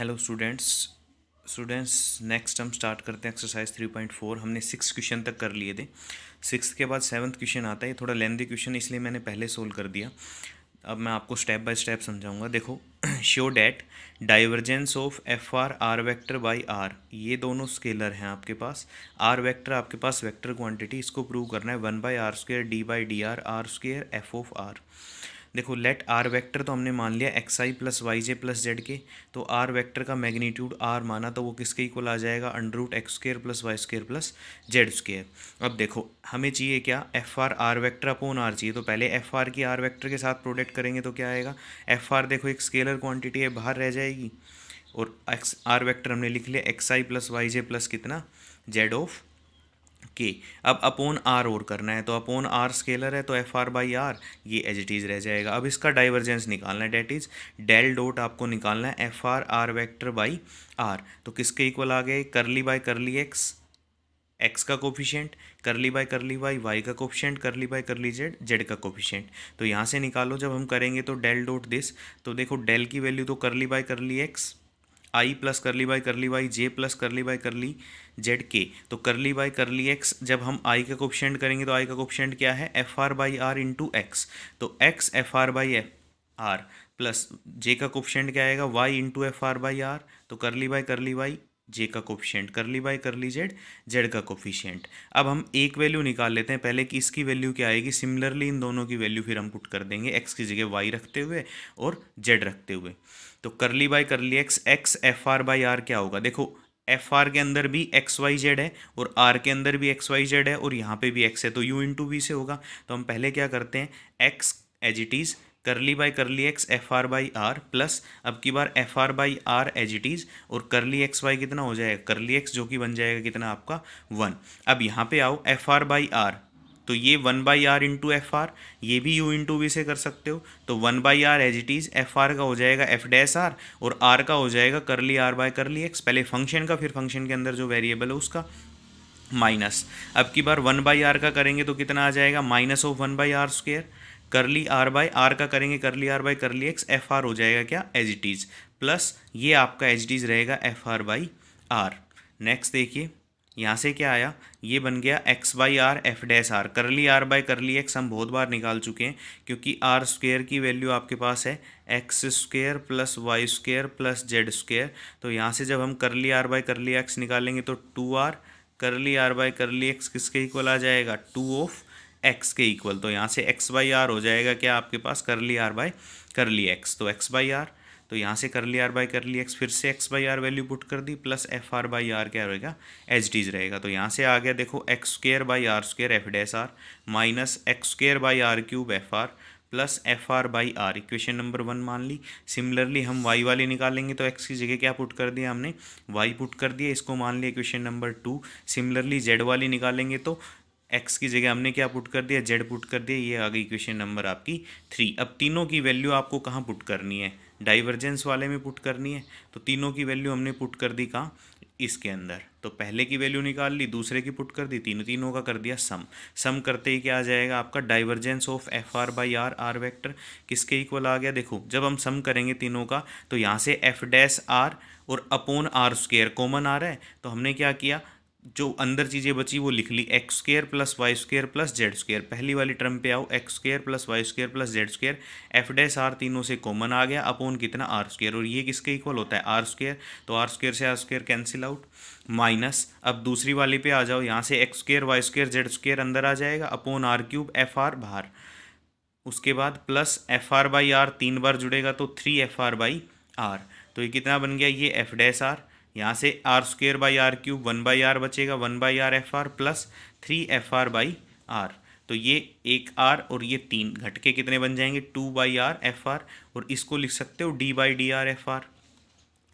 hello students students next हम start करते हैं एक्सरसाइज थ्री पॉइंट फोर हमने सिक्स क्वेश्चन तक कर लिए थे सिक्स के बाद सेवन्थ क्वेश्चन आता है थोड़ा लेंदी क्वेश्चन इसलिए मैंने पहले सोल्व कर दिया अब मैं आपको स्टेप बाय स्टेप समझाऊंगा देखो show that divergence of F R R vector by R ये दोनों स्केलर हैं आपके पास आर वैक्टर आपके पास वैक्टर क्वान्टिटी इसको प्रूव करना है one by R square D by D R are square F of R देखो लेट आर वेक्टर तो हमने मान लिया एक्स आई प्लस वाई जे प्लस जेड के तो आर वेक्टर का मैग्नीट्यूड आर माना तो वो किसके इक्वल आ जाएगा under root X square plus Y square plus Z square अब देखो हमें चाहिए क्या F R R vector upon R चाहिए तो पहले एफ आर की आर वैक्टर के साथ प्रोडक्ट करेंगे तो क्या आएगा एफ आर देखो एक स्केलर क्वान्टिटी है बाहर रह जाएगी और एक्स आर वैक्टर हमने लिख लिया एक्स आई प्लस वाई जे प्लस कितना जेड ऑफ के अब अपोन आर और करना है तो अपोन आर स्केलर है तो एफ आर बाई आर ये एज इट इज़ रह जाएगा अब इसका डाइवर्जेंस निकालना है डेट इज़ डेल डॉट आपको निकालना है F R R vector by are तो किसके इक्वल आ गए curly by curly x X का coefficient curly by curly Y Y का coefficient curly by curly Z Z का कोफिशेंट तो यहाँ से निकालो जब हम करेंगे तो डेल डॉट दिस तो देखो डेल की वैल्यू तो curly by curly x I plus curly by curly by J plus curly by curly Z K तो करली बाई करली एक्स जब हम आई का कोप्शेंट करेंगे तो आई का कोप्शेंट क्या है F are by R into X तो X F are by F are plus J का कोप्शेंट क्या आएगा Y into F R by are तो करली बाई करली बाई जे का कोफिशियंट करली बाई करली जेड जेड का कोफिशियंट अब हम एक वैल्यू निकाल लेते हैं पहले कि इसकी वैल्यू क्या आएगी सिमिलरली इन दोनों की वैल्यू फिर हम पुट कर देंगे एक्स की जगह वाई रखते हुए और जेड रखते हुए तो curly by curly x X F are by R क्या होगा देखो एफ आर के अंदर भी एक्स वाई जेड है और आर के अंदर भी एक्स वाई जेड है और यहाँ पर भी एक्स है तो यू टू वी से होगा तो हम पहले क्या करते हैं X as it is curly by curly X F are by R plus अब की बार F are by R as it is और करली एक्स वाई कितना हो जाएगा करली एक्स जो कि बन जाएगा कितना आपका वन अब यहाँ पे आओ एफ आर बाई आर तो ये one by R into F R ये भी यू इंटू वी से कर सकते हो तो one by R as it is F are का हो जाएगा एफ डैस आर और आर का हो जाएगा curly R by curly X पहले फंक्शन का फिर फंक्शन के अंदर जो वेरिएबल है उसका माइनस अब की बार वन बाई आर का करेंगे तो कितना आ जाएगा minus of one by are square curly R by R का करेंगे curly R by curly X F R हो जाएगा क्या एज इट इज़ प्लस ये आपका एच डीज रहेगा F are by R next देखिए यहाँ से क्या आया ये बन गया X by are F dash R curly R by curly X हम बहुत बार निकाल चुके हैं क्योंकि आर स्क्वेयर की वैल्यू आपके पास है X square plus Y square plus Z square तो यहाँ से जब हम करली आर बाय करली एक्स निकालेंगे तो two R curly R by curly X किसके इक्वल आ जाएगा टू ऑफ एक्स के इक्वल तो यहाँ से एक्स बाई आर हो जाएगा क्या आपके पास curly R by curly X तो एक्स बाई आर तो यहाँ से करली आर बाई करली एक्स फिर से X by R value put कर दी plus F R by R क्या रहेगा एच डीज रहेगा तो यहाँ से आ गया देखो x square by R square F dash R minus X square by are cube F R plus F R by R equation number one मान ली सिमिलरली हम वाई वाले निकालेंगे तो एक्स की जगह क्या पुट कर दिया हमने वाई पुट कर दिया इसको मान लिया equation number two similarly Z वाली निकालेंगे तो एक्स की जगह हमने क्या पुट कर दिया जेड पुट कर दिया ये आ गई इक्वेशन नंबर आपकी थ्री अब तीनों की वैल्यू आपको कहाँ पुट करनी है डाइवर्जेंस वाले में पुट करनी है तो तीनों की वैल्यू हमने पुट कर दी कहाँ इसके अंदर तो पहले की वैल्यू निकाल ली दूसरे की पुट कर दी तीनों तीनों का कर दिया सम सम करते ही क्या आ जाएगा आपका divergence of F are by R R vector किसके इक्वल आ गया देखो जब हम सम करेंगे तीनों का तो यहाँ से एफ डैस आर और अपोन आर स्केयर कॉमन आ रहा है तो हमने क्या किया जो अंदर चीज़ें बची वो लिख ली X square plus Y square plus Z square पहली वाली टर्म पे आओ X square plus Y square plus Z square F dash R तीनों से कॉमन आ गया अपोन कितना आर स्केयर और ये किसके इक्वल होता है आर स्केयर तो आर स्केयर से r square cancel out minus अब दूसरी वाली पे आ जाओ यहाँ से x square y square z square अंदर आ जाएगा upon r cube F r बाहर उसके बाद plus F R by r तीन बार जुड़ेगा तो three f are by are तो ये कितना बन गया ये एफ डैस आर यहाँ से r square by are cube one by r बचेगा one by are f are plus three f are by are तो ये एक आर और ये तीन घटके कितने बन जाएंगे two by are f r और इसको लिख सकते हो d by D r f r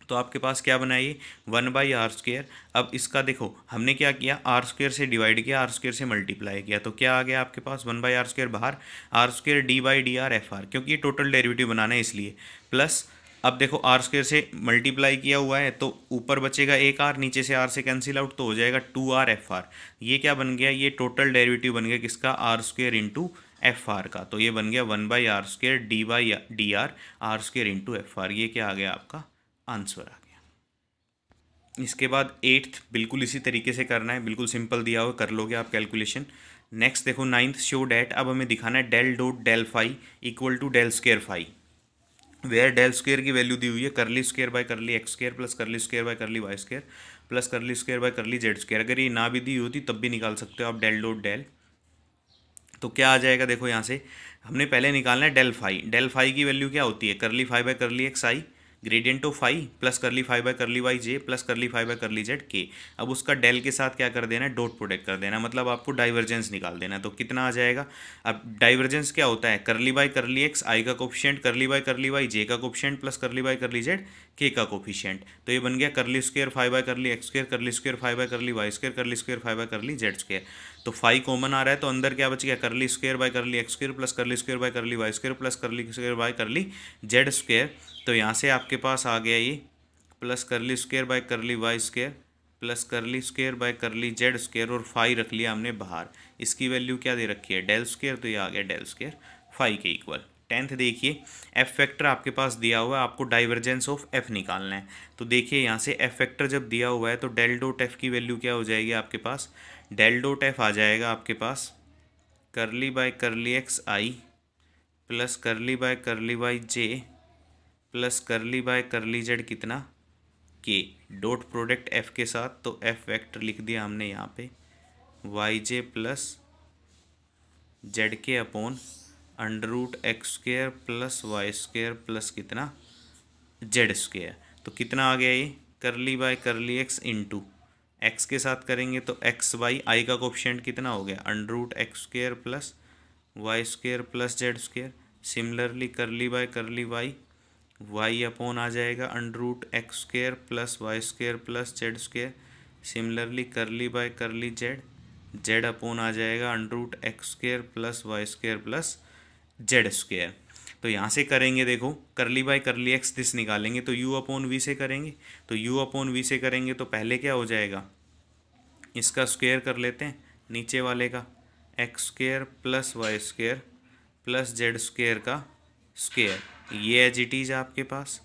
तो आपके पास क्या बनाइए वन बाई आर स्क्वेयर अब इसका देखो हमने क्या किया आर स्क्वेयर से डिवाइड किया आर स्क्वेयर से मल्टीप्लाई किया तो क्या आ गया आपके पास वन बाई आर स्क्वेयर बाहर r square d by D r f r क्योंकि ये टोटल डेरिवेटिव बनाना है इसलिए प्लस अब देखो आर स्क्वेयर से मल्टीप्लाई किया हुआ है तो ऊपर बचेगा एक आर नीचे से आर से कैंसिल आउट तो हो जाएगा टू आर एफ आर ये क्या बन गया ये टोटल डेरिवेटिव बन गया किसका r square into F R का तो ये बन गया one by are square d by D R are square into F R ये क्या आ गया आपका आंसर आ गया इसके बाद एट्थ बिल्कुल इसी तरीके से करना है बिल्कुल सिंपल दिया हुआ कर लोगे आप कैलकुलेशन नेक्स्ट देखो नाइन्थ शो डेट अब हमें दिखाना है del dot del phi equal to del square phi where del square की वैल्यू दी हुई है curly square by curly x square plus curly square by curly y square plus curly square by curly z square अगर ये ना भी दी होती तब भी निकाल सकते हो आप डेल डॉट डेल तो क्या आ जाएगा देखो यहाँ से हमने पहले निकालना है डेल फाई डेल फाई की वैल्यू क्या होती है curly phi by curly x i gradient of five plus curly five by curly y J plus curly five by curly Z k अब उसका डेल के साथ क्या कर देना है डॉट प्रोडक्ट कर देना मतलब आपको डाइवर्जेंस निकाल देना तो कितना आ जाएगा अब डाइवर्जेंस क्या होता है करली बाय करली एक्स आई का कोप्शेंट करली बाय करली वाई जे का coefficient plus curly by curly Z k का कोफिशियंट तो ये बन गया curly square five by curly x square curly square five by curly y square curly square five by curly z square तो five common आ रहा है तो अंदर क्या बच गया curly square by curly x square plus curly square by curly y square plus curly square by curly z square तो यहाँ से आपके पास आ गया ये plus curly square by curly y square plus curly square by curly z square और five रख लिया हमने बाहर इसकी वैल्यू क्या दे रखी है डेल स्क्र तो ये आ गया डेल स्क्र फाइव के इक्वल टेंथ देखिए एफ फैक्टर आपके पास दिया हुआ है आपको डाइवर्जेंस ऑफ एफ निकालना है तो देखिए यहाँ से एफ फैक्टर जब दिया हुआ है तो डेल डोट एफ की वैल्यू क्या हो जाएगी आपके पास डेल डोट एफ आ जाएगा आपके पास curly by curly x I plus curly by curly y J plus curly by curly z कितना के डॉट प्रोडक्ट एफ के साथ तो एफ वेक्टर लिख दिया हमने यहाँ पे वाई जे plus Z k upon under root x square plus y square plus कितना जेड स्क्र तो कितना आ गया ये करली by curly x into x के साथ करेंगे तो एक्स वाई आई का कोप्शेंट कितना हो गया under root x square plus y square plus z square similarly curly by curly Y y upon आ जाएगा under root x square plus y square plus z square similarly curly by curly Z z upon आ जाएगा under root x square plus y square plus Z square तो यहाँ से करेंगे देखो करली बाय करली एक्स दिस निकालेंगे तो यू अपोन वी से करेंगे तो यू अपोन वी से करेंगे तो पहले क्या हो जाएगा इसका स्क्वेयर कर लेते हैं नीचे वाले का x square plus Y square plus Z square का स्क्वेयर ये एज इट इज़ आपके पास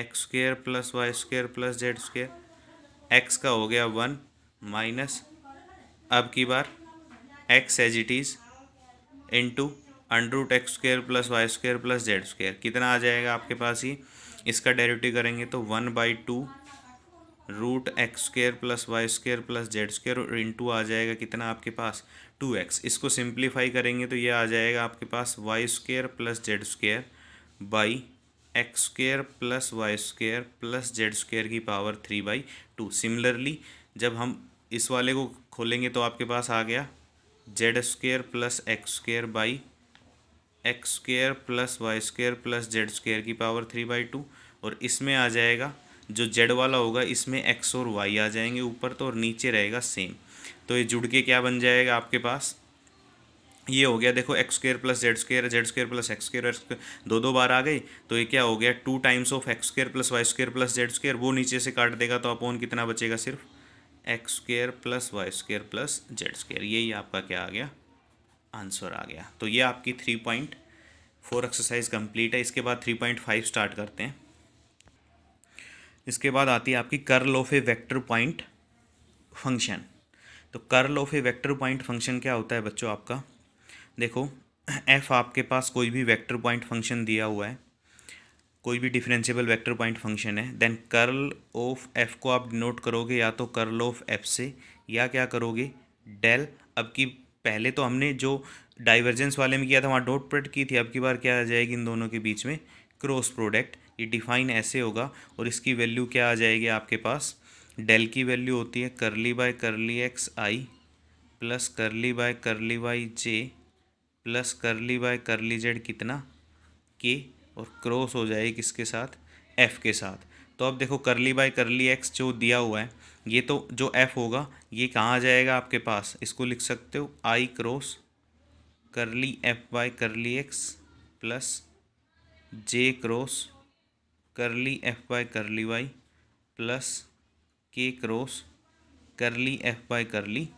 x square plus Y square plus Z square x का हो गया वन माइनस अब की बार x as it is into under root x square plus y square plus z square कितना आ जाएगा आपके पास ही इसका डायरेक्टिव करेंगे तो one by two root x square plus y square plus z square और इंटू आ जाएगा कितना आपके पास टू एक्स इसको सिंप्लीफाई करेंगे तो ये आ जाएगा आपके पास y square plus z square by x square plus y square plus z square की power three by two similarly जब हम इस वाले को खोलेंगे तो आपके पास आ गया z square plus x square by x square plus y square plus z square की पावर थ्री बाई टू और इसमें आ जाएगा जो जेड वाला होगा इसमें एक्स और वाई आ जाएंगे ऊपर तो और नीचे रहेगा सेम तो ये जुड़ के क्या बन जाएगा आपके पास ये हो गया देखो x square plus z square z square plus x square दो दो बार आ गई तो ये क्या हो गया two times of x square plus y square plus z square वो नीचे से काट देगा तो अपोन कितना बचेगा सिर्फ x square plus y square plus z square यही आपका क्या आ गया आंसर आ गया तो ये आपकी three point four exercise complete है इसके बाद थ्री पॉइंट फाइव स्टार्ट करते हैं इसके बाद आती है आपकी curl of a vector point function तो curl of a vector point function क्या होता है बच्चों आपका देखो एफ आपके पास कोई भी वैक्टर पॉइंट फंक्शन दिया हुआ है कोई भी डिफरेंशियबल वेक्टर पॉइंट फंक्शन है देन कर्ल ऑफ एफ को आप डिनोट करोगे या तो कर्ल ऑफ एफ से या क्या करोगे डेल अब की पहले तो हमने जो डाइवर्जेंस वाले में किया था वहाँ डॉट प्रोडक्ट की थी अब की बार क्या आ जाएगी इन दोनों के बीच में क्रॉस प्रोडक्ट ये डिफाइन ऐसे होगा और इसकी वैल्यू क्या आ जाएगी आपके पास डेल की वैल्यू होती है curly by curly x I plus curly by curly y J plus curly by curly z कितना के और क्रॉस हो जाएगी किसके साथ एफ़ के साथ तो अब देखो करली बाय करली एक्स जो दिया हुआ है ये तो जो एफ होगा ये कहाँ जाएगा आपके पास इसको लिख सकते हो i cross curly f by curly x plus j cross curly f by curly y plus k cross curly f by curly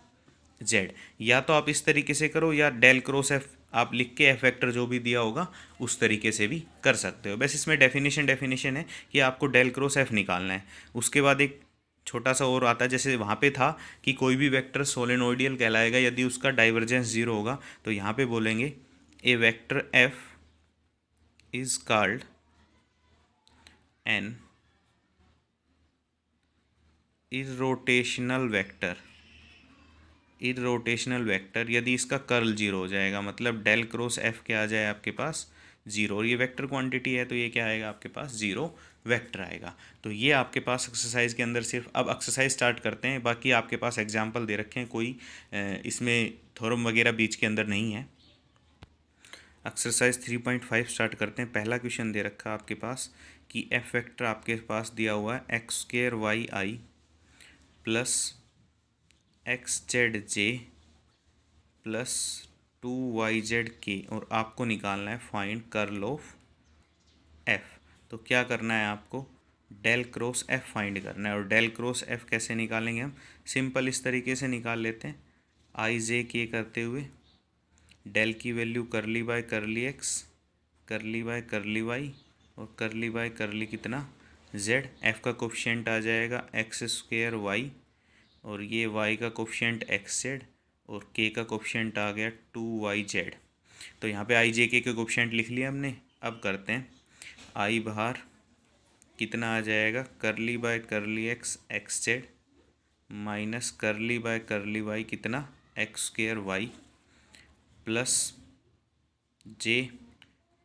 z या तो आप इस तरीके से करो या डेल क्रॉस एफ आप लिख के एफ जो भी दिया होगा उस तरीके से भी कर सकते हो बस इसमें डेफिनेशन डेफिनेशन है कि आपको डेल क्रॉस एफ निकालना है उसके बाद एक छोटा सा और आता है जैसे वहाँ पे था कि कोई भी वेक्टर सोलेनोइडियल कहलाएगा यदि उसका डाइवर्जेंस ज़ीरो होगा तो यहाँ पे बोलेंगे a vector f is called an is rotational vector irrotational vector यदि इसका कर्ल जीरो हो जाएगा मतलब डेल क्रॉस एफ क्या आ जाए आपके पास जीरो और ये वेक्टर क्वांटिटी है तो ये क्या आएगा आपके पास जीरो वेक्टर आएगा तो ये आपके पास एक्सरसाइज के अंदर सिर्फ अब एक्सरसाइज स्टार्ट करते हैं बाकी आपके पास एग्जाम्पल दे रखे हैं कोई इसमें थोरम वगैरह बीच के अंदर नहीं है exercise three point five start करते हैं पहला क्वेश्चन दे रखा है आपके पास कि एफ वेक्टर आपके पास दिया हुआ है x square y i plus x z j plus two y z k और आपको निकालना है फाइंड कर लो एफ तो क्या करना है आपको डेल क्रॉस एफ फाइंड करना है और डेल क्रॉस एफ कैसे निकालेंगे हम सिंपल इस तरीके से निकाल लेते हैं आई जे के करते हुए डेल की वैल्यू करली बाय करली एक्स करली बाय करली वाई और करली बाय करली कितना जेड एफ का कोफिशेंट आ जाएगा एक्स स्क्वेयर वाई और ये वाई का कोप्शेंट एक्स जेड और के का कोप्शेंट आ गया टू वाई जेड तो यहाँ पे आई जे के कोप्शेंट लिख लिया हमने अब करते हैं आई बाहर कितना आ जाएगा curly by curly x x z minus curly by curly y कितना x square y plus j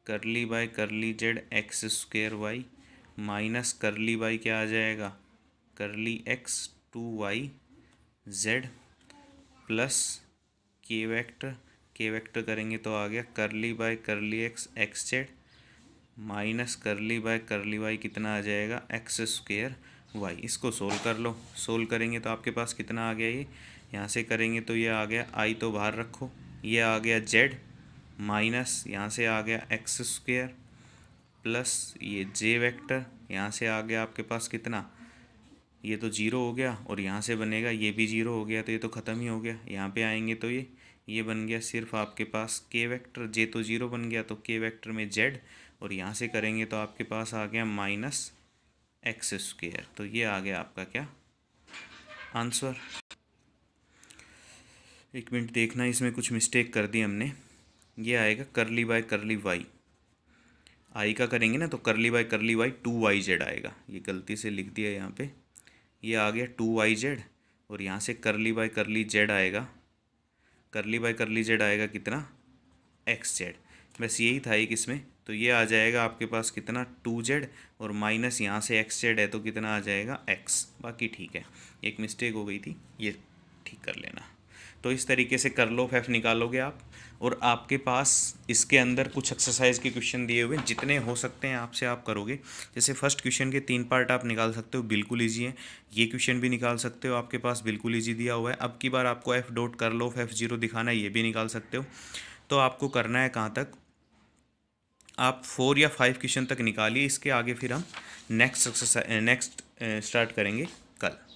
curly by curly z x square y minus curly by क्या आ जाएगा curly x two y z plus k vector k vector करेंगे तो आ गया curly by curly x x z minus curly by curly y कितना आ जाएगा एक्स स्क्वेयर वाई इसको सोल्व कर लो सोल्व करेंगे तो आपके पास कितना आ गया ये यहाँ से करेंगे तो ये आ गया आई तो बाहर रखो ये आ गया जेड माइनस यहाँ से आ गया एक्स स्क्वेयर प्लस ये जे वेक्टर यहाँ से आ गया आपके पास कितना ये तो जीरो हो गया और यहाँ से बनेगा ये भी जीरो हो गया तो ये तो ख़त्म ही हो गया यहाँ पे आएंगे तो ये ये बन गया सिर्फ आपके पास के वेक्टर जे तो जीरो बन गया तो के वेक्टर में जेड और यहाँ से करेंगे तो आपके पास आ गया माइनस एक्स स्क्वेयर तो ये आ गया आपका क्या आंसर एक मिनट देखना इसमें कुछ मिस्टेक कर दी हमने ये आएगा करली बाय करली वाई आई का करेंगे ना तो curly by curly Y to y Z आएगा ये गलती से लिख दिया यहाँ पे ये आ गया टू वाई जेड और यहाँ से करली बाय करली जेड आएगा करली बाय करली जेड आएगा कितना एक्स जेड बस यही था एक इसमें तो ये आ जाएगा आपके पास कितना टू जेड और माइनस यहाँ से एक्स जेड है तो कितना आ जाएगा एक्स बाकी ठीक है एक मिस्टेक हो गई थी ये ठीक कर लेना तो इस तरीके से कर लो फैफ निकालोगे आप और आपके पास इसके अंदर कुछ एक्सरसाइज के क्वेश्चन दिए हुए जितने हो सकते हैं आपसे आप करोगे जैसे फर्स्ट क्वेश्चन के तीन पार्ट आप निकाल सकते हो बिल्कुल ईजी है ये क्वेश्चन भी निकाल सकते हो आपके पास बिल्कुल ईजी दिया हुआ है अब की बार आपको एफ डॉट कर लो एफ जीरो दिखाना है ये भी निकाल सकते हो तो आपको करना है कहाँ तक आप फोर या फाइव क्वेश्चन तक निकालिए इसके आगे फिर हम नेक्स्ट एक्सरसाइज नेक्स्ट स्टार्ट करेंगे कल